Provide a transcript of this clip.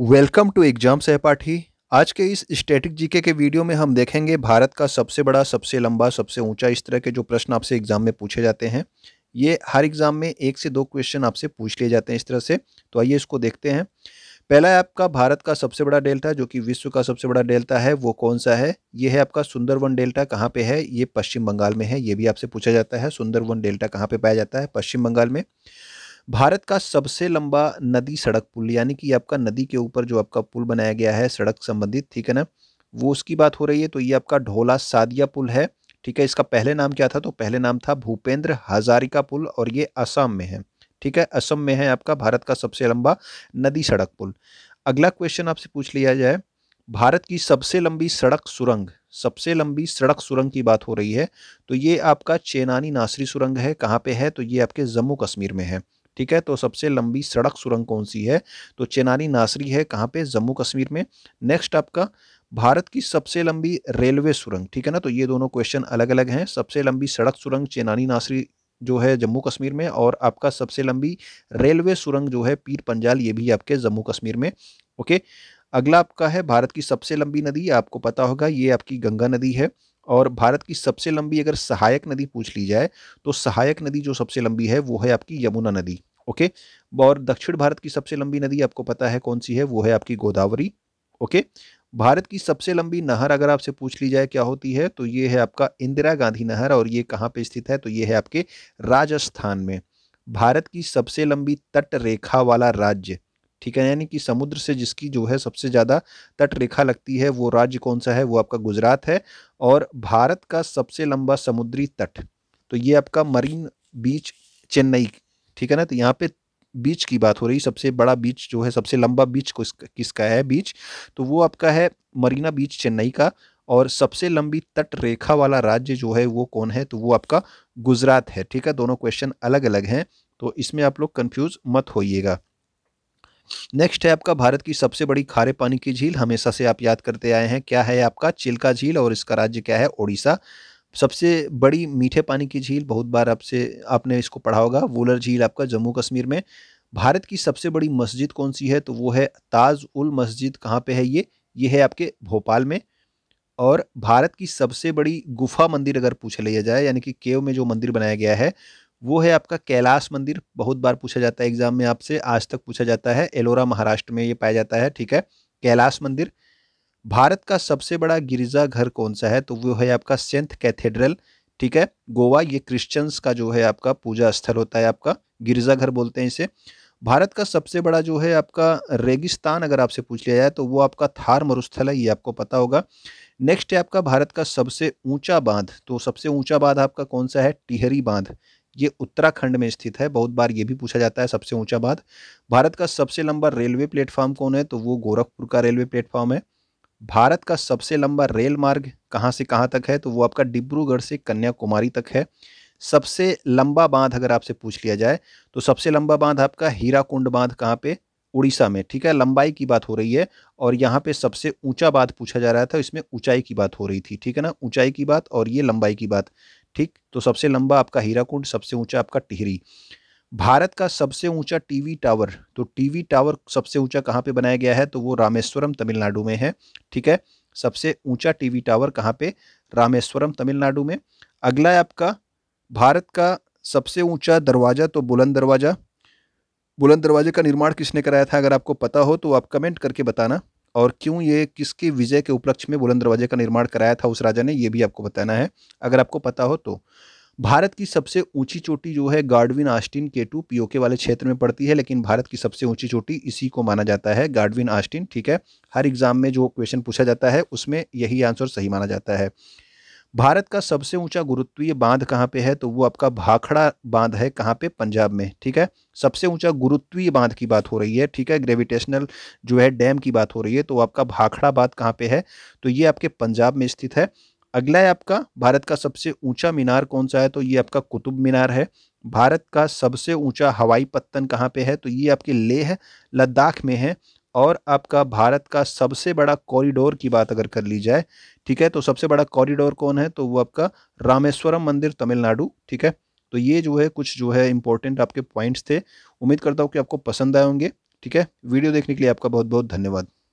welcome to exam सहपाठी आज के इस स्टैटिक जीके के वीडियो में हम देखेंगे भारत का सबसे बड़ा सबसे लंबा सबसे ऊंचा इस तरह के जो प्रश्न आपसे एग्जाम में पूछे जाते हैं ये हर एग्जाम में एक से दो क्वेश्चन आपसे पूछ लिए जाते हैं इस तरह से तो आइए इसको देखते हैं पहला है आपका भारत का सबसे बड़ा डेल्टा जो कि विश्व का सबसे बड़ा डेल्टा है वो कौन सा है ये है आपका सुंदरवन डेल्टा कहाँ पे है ये पश्चिम बंगाल में है ये भी आपसे पूछा जाता है सुंदरवन डेल्टा कहाँ पे पाया जाता है पश्चिम बंगाल में भारत का सबसे लंबा नदी सड़क पुल यानी कि आपका नदी के ऊपर जो आपका पुल बनाया गया है सड़क संबंधित ठीक है ना वो उसकी बात हो रही है तो ये आपका ढोला सादिया पुल है ठीक है इसका पहले नाम क्या था तो पहले नाम था भूपेंद्र हजारिका पुल और ये असम में है ठीक है असम में है आपका भारत का सबसे लंबा नदी सड़क पुल अगला क्वेश्चन आपसे पूछ लिया जाए भारत की सबसे लंबी सड़क सुरंग सबसे लंबी सड़क सुरंग की बात हो रही है तो ये आपका चेनानी नासरी सुरंग है कहाँ पे है तो ये आपके जम्मू कश्मीर में है ठीक है तो सबसे लंबी सड़क सुरंग कौन सी है तो चेनारी नासरी है कहाँ पे जम्मू कश्मीर में नेक्स्ट आपका भारत की सबसे लंबी रेलवे सुरंग ठीक है ना तो ये दोनों क्वेश्चन अलग अलग हैं सबसे लंबी सड़क सुरंग चेनानी नासरी जो है जम्मू कश्मीर में और आपका सबसे लंबी रेलवे सुरंग जो है पीर पंजाल ये भी आपके जम्मू कश्मीर में ओके अगला आपका है भारत की सबसे लंबी नदी आपको पता होगा ये आपकी गंगा नदी है और भारत की सबसे लंबी अगर सहायक नदी पूछ ली जाए तो सहायक नदी जो सबसे लंबी है वो है आपकी यमुना नदी ओके और दक्षिण भारत की सबसे लंबी नदी आपको पता है कौन सी है वो है आपकी गोदावरी ओके भारत की सबसे लंबी नहर अगर आपसे पूछ ली जाए क्या होती है तो ये है आपका इंदिरा गांधी नहर और ये कहाँ पे स्थित है तो ये है आपके राजस्थान में भारत की सबसे लंबी तट रेखा वाला राज्य ठीक है यानी कि समुद्र से जिसकी जो है सबसे ज़्यादा तट रेखा लगती है वो राज्य कौन सा है वो आपका गुजरात है और भारत का सबसे लंबा समुद्री तट तो ये आपका मरीन बीच चेन्नई ठीक है ना तो यहाँ पे बीच की बात हो रही सबसे बड़ा बीच जो है सबसे लंबा बीच किसका है बीच तो वो आपका है मरीना बीच चेन्नई का और सबसे लंबी तट रेखा वाला राज्य जो है वो कौन है तो वो आपका गुजरात है ठीक है दोनों क्वेश्चन अलग अलग हैं तो इसमें आप लोग कंफ्यूज मत होइएगा नेक्स्ट है आपका भारत की सबसे बड़ी खारे पानी की झील हमेशा से आप याद करते आए हैं क्या है आपका चिल्का झील और इसका राज्य क्या है ओडिशा सबसे बड़ी मीठे पानी की झील बहुत बार आपसे आपने इसको पढ़ा होगा वोलर झील आपका जम्मू कश्मीर में भारत की सबसे बड़ी मस्जिद कौन सी है तो वो है ताज उल मस्जिद कहाँ पे है ये ये है आपके भोपाल में और भारत की सबसे बड़ी गुफा मंदिर अगर पूछ लिया जाए यानी कि केव में जो मंदिर बनाया गया है वो है आपका कैलाश मंदिर बहुत बार पूछा जाता है एग्जाम में आपसे आज तक पूछा जाता है एलोरा महाराष्ट्र में ये पाया जाता है ठीक है कैलाश मंदिर भारत का सबसे बड़ा घर कौन सा है तो वो है आपका सेंथ कैथेड्रल ठीक है गोवा ये क्रिश्चियंस का जो है आपका पूजा स्थल होता है आपका गिरजाघर बोलते हैं इसे भारत का सबसे बड़ा जो है आपका रेगिस्तान अगर आपसे पूछ लिया जाए तो वो आपका थार मरुस्थल है ये आपको पता होगा नेक्स्ट है आपका भारत का सबसे ऊंचा बांध तो सबसे ऊंचा बांध आपका कौन सा है टिहरी बांध ये उत्तराखंड में स्थित है बहुत बार ये भी पूछा जाता है सबसे ऊंचा बात भारत का सबसे लंबा रेलवे प्लेटफॉर्म कौन है तो वो गोरखपुर का रेलवे प्लेटफॉर्म है भारत का सबसे लंबा रेल मार्ग कहाँ से कहाँ तक है तो वो आपका डिब्रूगढ़ से कन्याकुमारी तक है सबसे लंबा बांध अगर आपसे पूछ लिया जाए तो सबसे लंबा बांध आपका हीराकुंड बांध कहाँ पे उड़ीसा में ठीक है लंबाई की बात हो रही है और यहाँ पे सबसे ऊंचा बात पूछा जा रहा था इसमें ऊंचाई की बात हो रही थी ठीक है ना ऊंचाई की बात और ये लंबाई की बात ठीक तो सबसे लंबा आपका हीराकुंड सबसे ऊंचा आपका टिहरी भारत का सबसे ऊंचा टीवी टावर तो टीवी टावर सबसे ऊंचा कहाँ पे बनाया गया है तो वो रामेश्वरम तमिलनाडु में है ठीक है सबसे ऊंचा टीवी टावर कहाँ पे रामेश्वरम तमिलनाडु में अगला है आपका भारत का सबसे ऊंचा दरवाज़ा तो बुलंद दरवाज़ा बुलंद दरवाजे का निर्माण किसने कराया था अगर आपको पता हो तो आप कमेंट करके बताना और क्यों ये किसके विजय के उपलक्ष्य में बुलंद दरवाजे का निर्माण कराया था उस राजा ने ये भी आपको बताना है अगर आपको पता हो तो भारत की सबसे ऊंची चोटी जो है Godwin Austen K two PoK वाले क्षेत्र में पड़ती है लेकिन भारत की सबसे ऊंची चोटी इसी को माना जाता है गार्डविन आस्टिन ठीक है हर एग्जाम में जो क्वेश्चन पूछा जाता है उसमें यही आंसर सही माना जाता है भारत का सबसे ऊंचा गुरुत्वीय बांध कहाँ पे है तो वो आपका भाखड़ा बांध है कहाँ पे पंजाब में ठीक है सबसे ऊंचा गुरुत्वीय बांध की बात हो रही है ठीक है ग्रेविटेशनल जो है डैम की बात हो रही है तो आपका भाखड़ा बांध कहाँ पे है तो ये आपके पंजाब में स्थित है अगला है आपका भारत का सबसे ऊंचा मीनार कौन सा है तो ये आपका कुतुब मीनार है भारत का सबसे ऊंचा हवाई पत्तन कहाँ पे है तो ये आपके लेह लद्दाख में है और आपका भारत का सबसे बड़ा कॉरिडोर की बात अगर कर ली जाए ठीक है तो सबसे बड़ा कॉरिडोर कौन है तो वो आपका रामेश्वरम मंदिर तमिलनाडु ठीक है तो ये जो है कुछ जो है इंपॉर्टेंट आपके पॉइंट्स थे उम्मीद करता हूँ कि आपको पसंद आए होंगे ठीक है वीडियो देखने के लिए आपका बहुत बहुत धन्यवाद